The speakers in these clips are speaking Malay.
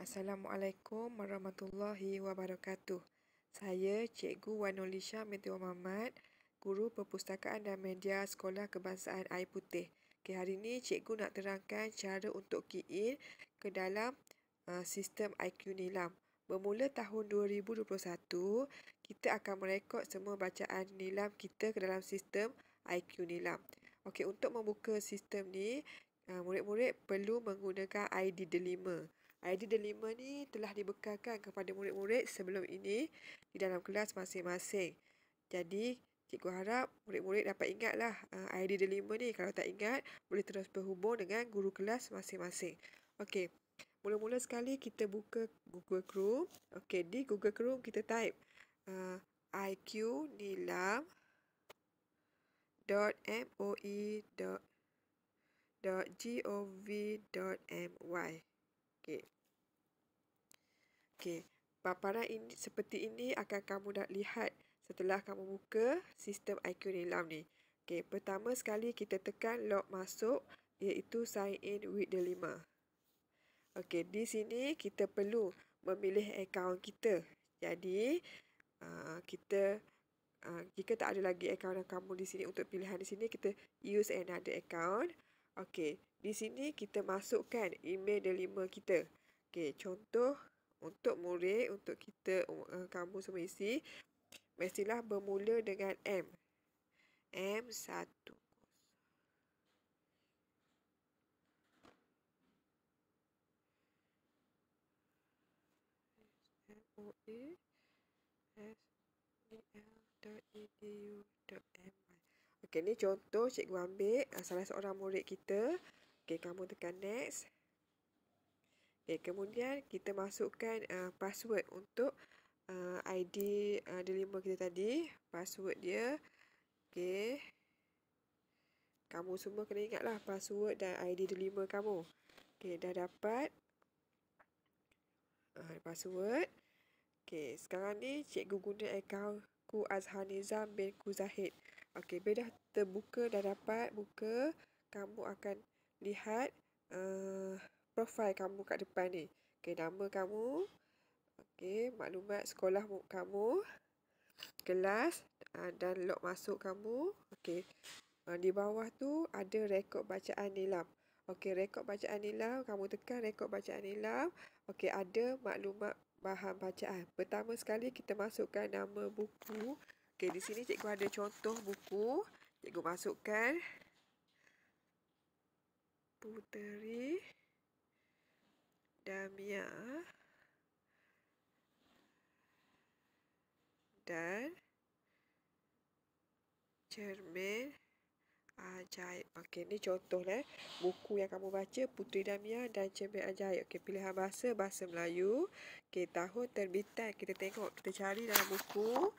Assalamualaikum warahmatullahi wabarakatuh. Saya Cikgu Wanulisha binti Muhammad, Guru Perpustakaan dan Media Sekolah Kebangsaan Air Putih. Okay, hari ini Cikgu nak terangkan cara untuk key in ke dalam uh, sistem IQ Nilam. Bermula tahun 2021, kita akan merekod semua bacaan nilam kita ke dalam sistem IQ Nilam. Okey, untuk membuka sistem ni, eh, murid-murid perlu menggunakan ID Delima. Idea delima ni telah dibekalkan kepada murid-murid sebelum ini di dalam kelas masing-masing. Jadi, cikgu harap murid-murid dapat ingatlah uh, eh, idea delima ni. Kalau tak ingat, boleh terus berhubung dengan guru kelas masing-masing. Okey, mula-mula sekali kita buka Google Chrome. Okey, di Google Chrome kita type uh, eh, IQ Nilam dot moe dot dot gov dot my Okey. Okey, paparan ini seperti ini akan kamu dah lihat setelah kamu buka sistem IQ Nilam ni. Okay, pertama sekali kita tekan log masuk iaitu sign in with the lima. Okay, di sini kita perlu memilih akaun kita. Jadi, uh, kita uh, jika tak ada lagi akaun kamu di sini untuk pilihan di sini kita use another account. Okey, di sini kita masukkan email delima kita. Okey, contoh untuk murid, untuk kita, uh, kamu semua isi, mestilah bermula dengan M. M1. M-O-E-S-E-L dot e u dot M-I. Okey, ni contoh cikgu ambil uh, salah seorang murid kita. Okey, kamu tekan next. Okey, kemudian kita masukkan uh, password untuk uh, ah, ID uh, delima kita tadi. Password dia. Okay. Kamu semua kena ingatlah password dan ID delima kamu. Okey, dah dapat uh, password. Okey, sekarang ni cikgu guna akaun Ku Azhar Nizam bin Ku Zahid. Okey, bila dah terbuka dah dapat buka, kamu akan lihat uh, eh, profil kamu kat depan ni. Okey, nama kamu. Okey, maklumat sekolah kamu. Kelas uh, dan log masuk kamu. Okey. Uh, di bawah tu ada rekod bacaan nilam. Okey, rekod bacaan nilam. Kamu tekan rekod bacaan nilam. Okey, ada maklumat bahan bacaan. Pertama sekali kita masukkan nama buku. Okey, di sini cikgu ada contoh buku. Cikgu masukkan Puteri Damia dan Cermin Ajaib. Okey, ni contoh eh. Buku yang kamu baca Puteri Damia dan Cermin Ajaib. Okey, pilihan bahasa bahasa Melayu. Okey, tahun terbitan kita tengok, kita cari dalam buku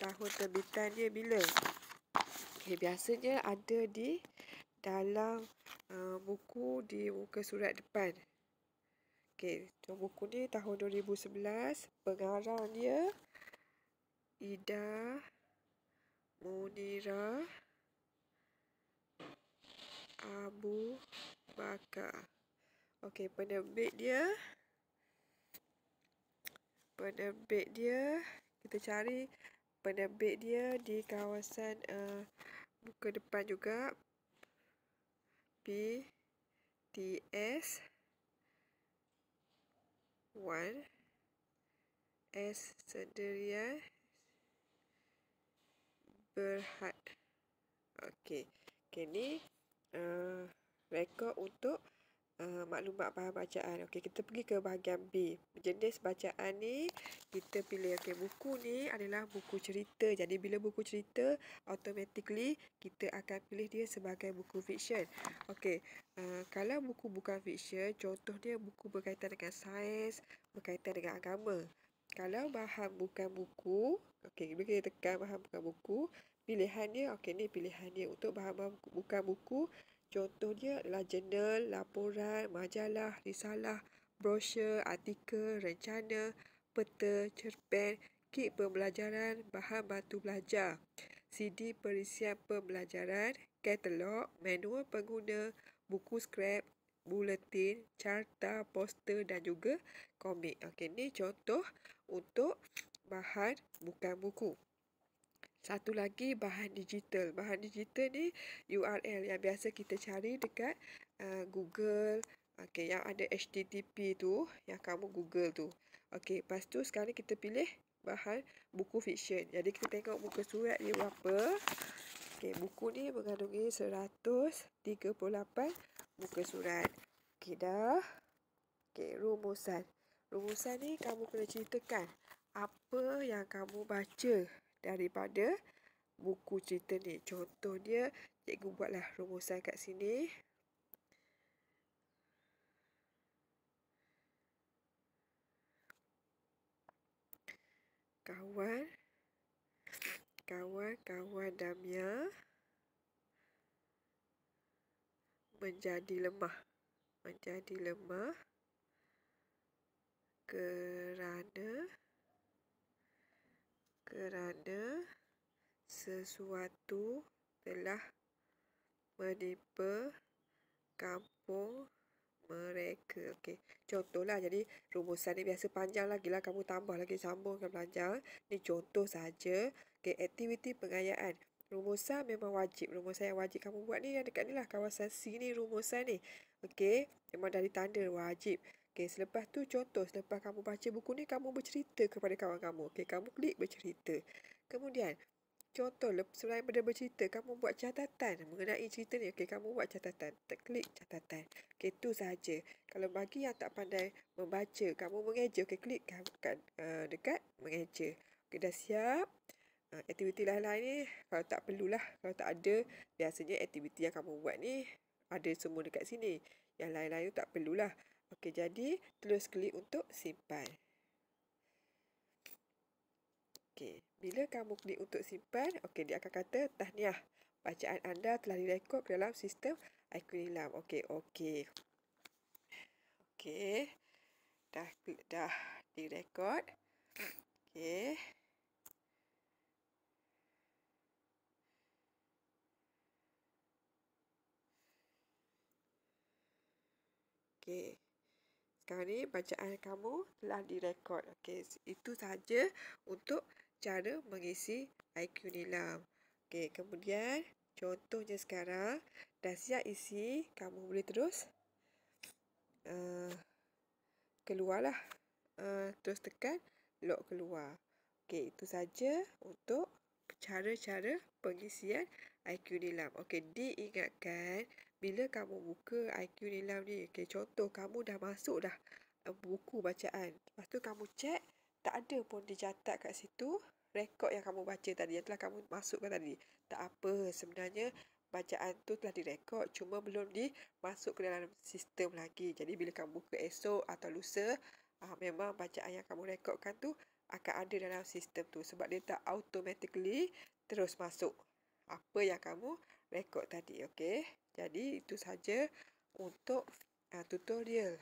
tahun terbitan dia bila. Okay, biasanya ada di dalam uh, buku di muka surat depan. Okay, buku ni tahun 2011. Pengarang dia Ida Munira Abu Bakar. Okay, penerbit dia. Penerbit dia. Kita cari penerbit dia di kawasan uh, eh, buku depan juga P T S 1 S sendiria berhad okey okey ni uh, rekod untuk Uh, maklumat bahan bacaan. Okey, kita pergi ke bahagian B. Jenis bacaan ni kita pilih okey buku ni adalah buku cerita. Jadi bila buku cerita automatically kita akan pilih dia sebagai buku fiksyen. Okey, uh, kalau buku bukan fiksyen, contohnya buku berkaitan dengan sains, berkaitan dengan agama. Kalau bahan bukan buku, okey, bila kita tekan bahan bukan buku, pilihannya, dia okey ni pilihannya untuk bahan buka buku Contohnya adalah jurnal, laporan, majalah, risalah, brosur, artikel, rencana, peta, cerpen, kit pembelajaran, bahan bantu belajar, CD perisian pembelajaran, katalog, manual pengguna, buku skrip, buletin, carta, poster dan juga komik. Okey, ni contoh untuk bahan bukan buku. Satu lagi bahan digital. Bahan digital ni URL yang biasa kita cari dekat uh, Google. Okey, yang ada HTTP tu, yang kamu Google tu. Okey, lepas tu sekarang kita pilih bahan buku fiction. Jadi kita tengok muka surat dia berapa. Okey, buku ni mengandungi 138 muka surat. Okey dah. Okey, rumusan. Rumusan ni kamu kena ceritakan apa yang kamu baca daripada buku cerita ni. Contoh dia, cikgu buatlah rumusan kat sini. Kawan, kawan, kawan Damia menjadi lemah, menjadi lemah kerana kerana sesuatu telah menimpa kampung mereka. Okey, contohlah jadi rumusan ni biasa panjang lagi lah kamu tambah lagi sambung ke belajar. Ni contoh saja. Okey, aktiviti pengayaan. Rumusan memang wajib. Rumusan yang wajib kamu buat ni yang dekat ni lah. Kawasan C ni rumusan ni. Okey, memang dari tanda wajib. Okay, selepas tu contoh, selepas kamu baca buku ni, kamu bercerita kepada kawan kamu. Okay, kamu klik bercerita. Kemudian, contoh, selain benda bercerita, kamu buat catatan mengenai cerita ni. Okay, kamu buat catatan. Klik catatan. Okay, tu saja. Kalau bagi yang tak pandai membaca, kamu mengeja. Okay, klik kan, uh, dekat mengeja. Okay, dah siap. Uh, aktiviti lain-lain ni, kalau tak perlulah. Kalau tak ada, biasanya aktiviti yang kamu buat ni ada semua dekat sini. Yang lain-lain tu tak perlulah. Okey, jadi terus klik untuk simpan. Okey, bila kamu klik untuk simpan, okey dia akan kata tahniah. Bacaan anda telah direkod dalam sistem Aquilam. Okey, okey. Okey. Dah dah direkod. Okey. Okay. Sekarang ni bacaan kamu telah direkod. Okey, itu saja untuk cara mengisi IQ nilam. Okey, kemudian contohnya sekarang dah siap isi, kamu boleh terus uh, keluarlah. Uh, terus tekan log keluar. Okey, itu saja untuk cara-cara pengisian IQ nilam. Okey, diingatkan bila kamu buka IQ nilam ni, okay, contoh kamu dah masuk dah eh, buku bacaan. Lepas tu kamu cek tak ada pun dicatat kat situ rekod yang kamu baca tadi, yang telah kamu masukkan tadi. Tak apa, sebenarnya bacaan tu telah direkod, cuma belum dimasuk ke dalam sistem lagi. Jadi bila kamu buka esok atau lusa, aa, ah, memang bacaan yang kamu rekodkan tu akan ada dalam sistem tu sebab dia tak automatically terus masuk apa yang kamu rekod tadi, okay? Jadi itu saja untuk uh, tutorial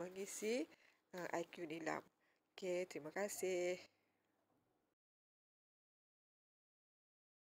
mengisi uh, ah, IQ nilam. Okay, terima kasih.